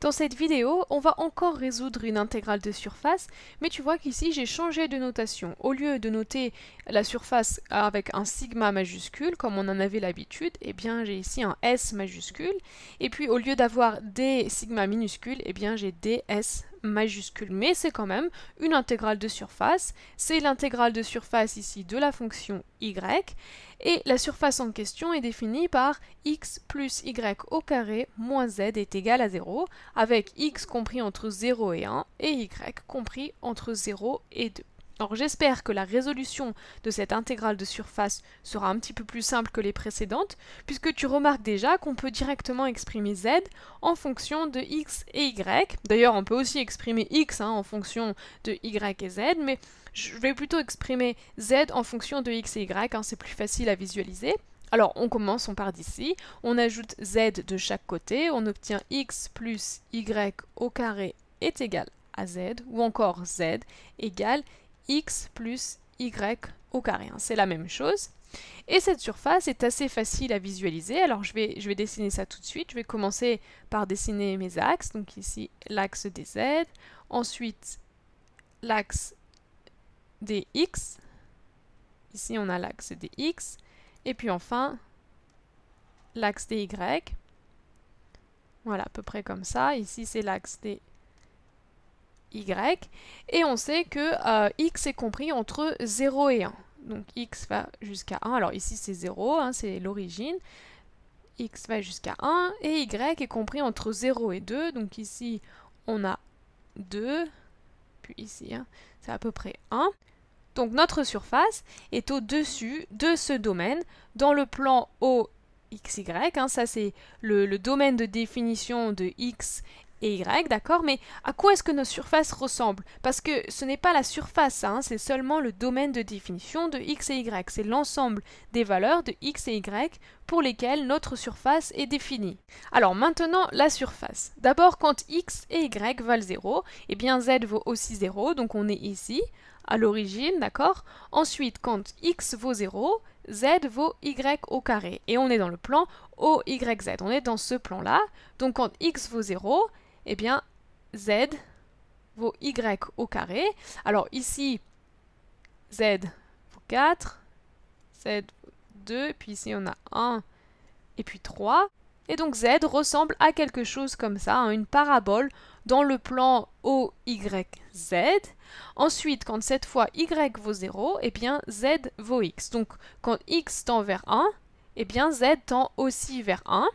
Dans cette vidéo, on va encore résoudre une intégrale de surface, mais tu vois qu'ici j'ai changé de notation. Au lieu de noter la surface avec un sigma majuscule, comme on en avait l'habitude, eh bien j'ai ici un S majuscule, et puis au lieu d'avoir d sigma minuscule, eh bien j'ai ds majuscule, mais c'est quand même une intégrale de surface. C'est l'intégrale de surface ici de la fonction y, et la surface en question est définie par x plus y au carré moins z est égal à 0, avec x compris entre 0 et 1 et y compris entre 0 et 2. Alors j'espère que la résolution de cette intégrale de surface sera un petit peu plus simple que les précédentes, puisque tu remarques déjà qu'on peut directement exprimer z en fonction de x et y. D'ailleurs, on peut aussi exprimer x hein, en fonction de y et z, mais je vais plutôt exprimer z en fonction de x et y, hein, c'est plus facile à visualiser. Alors on commence, on part d'ici, on ajoute z de chaque côté, on obtient x plus y au carré est égal à z, ou encore z égale x plus y au carré. Hein. C'est la même chose. Et cette surface est assez facile à visualiser, alors je vais, je vais, dessiner ça tout de suite. Je vais commencer par dessiner mes axes, donc ici l'axe des Z, ensuite l'axe des X, ici on a l'axe des X, et puis enfin l'axe des Y, voilà à peu près comme ça, ici c'est l'axe des y, et on sait que euh, x est compris entre 0 et 1. Donc x va jusqu'à 1, alors ici c'est 0, hein, c'est l'origine, x va jusqu'à 1, et y est compris entre 0 et 2, donc ici on a 2, puis ici hein, c'est à peu près 1. Donc notre surface est au-dessus de ce domaine, dans le plan OXY, hein, ça c'est le, le, domaine de définition de x et y, d'accord, mais à quoi est-ce que nos surfaces ressemblent Parce que ce n'est pas la surface, hein, c'est seulement le domaine de définition de x et y, c'est l'ensemble des valeurs de x et y pour lesquelles notre surface est définie. Alors maintenant, la surface. D'abord, quand x et y valent 0, et eh bien z vaut aussi 0, donc on est ici, à l'origine, d'accord Ensuite, quand x vaut 0, z vaut y au carré. Et on est dans le plan OYZ. On est dans ce plan-là. Donc quand x vaut 0, et eh bien z vaut y au carré. Alors ici, z vaut 4, z vaut 2, puis ici on a 1, et puis 3. Et donc z ressemble à quelque chose comme ça, hein, une parabole dans le plan O, Y, Z. Ensuite, quand cette fois Y vaut 0, eh bien Z vaut X. Donc quand X tend vers 1, eh bien Z tend aussi vers 1.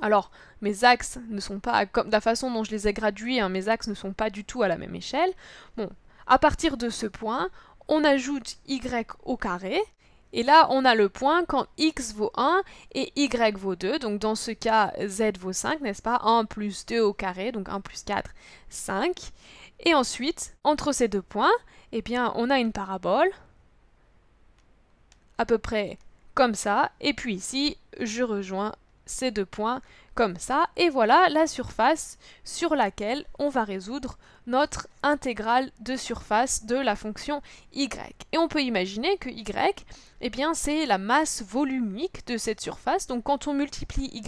Alors, mes axes ne sont pas, comme la façon dont je les ai gradués, hein, mes axes ne sont pas du tout à la même échelle. Bon, à partir de ce point, on ajoute y au carré, et là, on a le point quand x vaut 1 et y vaut 2. Donc dans ce cas, z vaut 5, n'est-ce pas 1 plus 2 au carré, donc 1 plus 4, 5. Et ensuite, entre ces deux points, eh bien, on a une parabole, à peu près comme ça. Et puis ici, je rejoins ces deux points comme ça, et voilà la surface sur laquelle on va résoudre notre intégrale de surface de la fonction y. Et on peut imaginer que y, eh bien, c'est la masse volumique de cette surface. Donc quand on multiplie y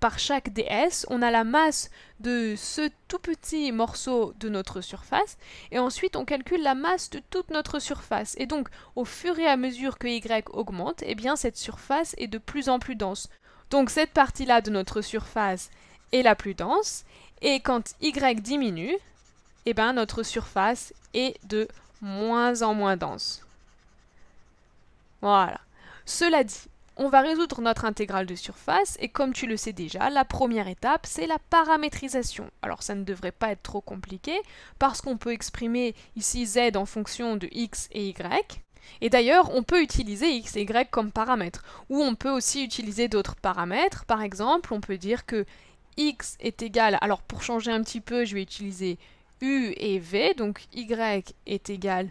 par chaque ds, on a la masse de ce tout petit morceau de notre surface, et ensuite on calcule la masse de toute notre surface. Et donc, au fur et à mesure que y augmente, eh bien, cette surface est de plus en plus dense. Donc cette partie-là de notre surface est la plus dense, et quand y diminue, eh ben, notre surface est de moins en moins dense. Voilà. Cela dit, on va résoudre notre intégrale de surface et comme tu le sais déjà, la première étape, c'est la paramétrisation. Alors ça ne devrait pas être trop compliqué parce qu'on peut exprimer ici z en fonction de x et y. Et d'ailleurs, on peut utiliser x et y comme paramètres, ou on peut aussi utiliser d'autres paramètres. Par exemple, on peut dire que x est égal, alors pour changer un petit peu, je vais utiliser u et v, donc y est égal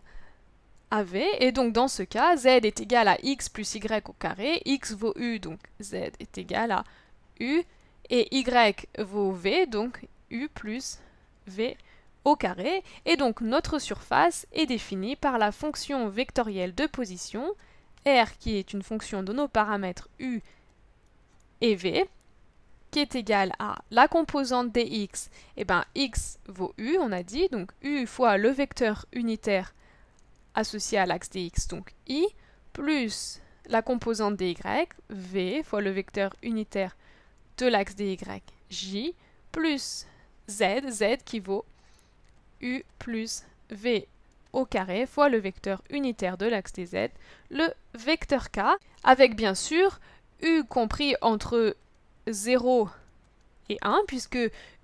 à v, et donc dans ce cas, z est égal à x plus y au carré, x vaut u, donc z est égal à u, et y vaut v, donc u plus v au carré, et donc notre surface est définie par la fonction vectorielle de position, r qui est une fonction de nos paramètres u et v, qui est égale à la composante dx, et eh bien x vaut u, on a dit, donc u fois le vecteur unitaire associé à l'axe dx, donc i, plus la composante dy, v fois le vecteur unitaire de l'axe dy, j, plus z, z qui vaut u plus v au carré fois le vecteur unitaire de l'axe des z, le vecteur k, avec bien sûr u compris entre 0 et 1, puisque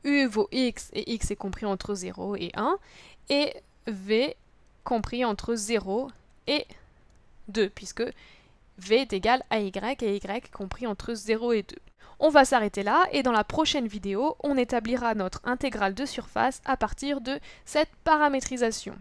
u vaut x et x est compris entre 0 et 1, et v compris entre 0 et 2, puisque v est égal à y et y compris entre 0 et 2. On va s'arrêter là et dans la prochaine vidéo, on établira notre intégrale de surface à partir de cette paramétrisation.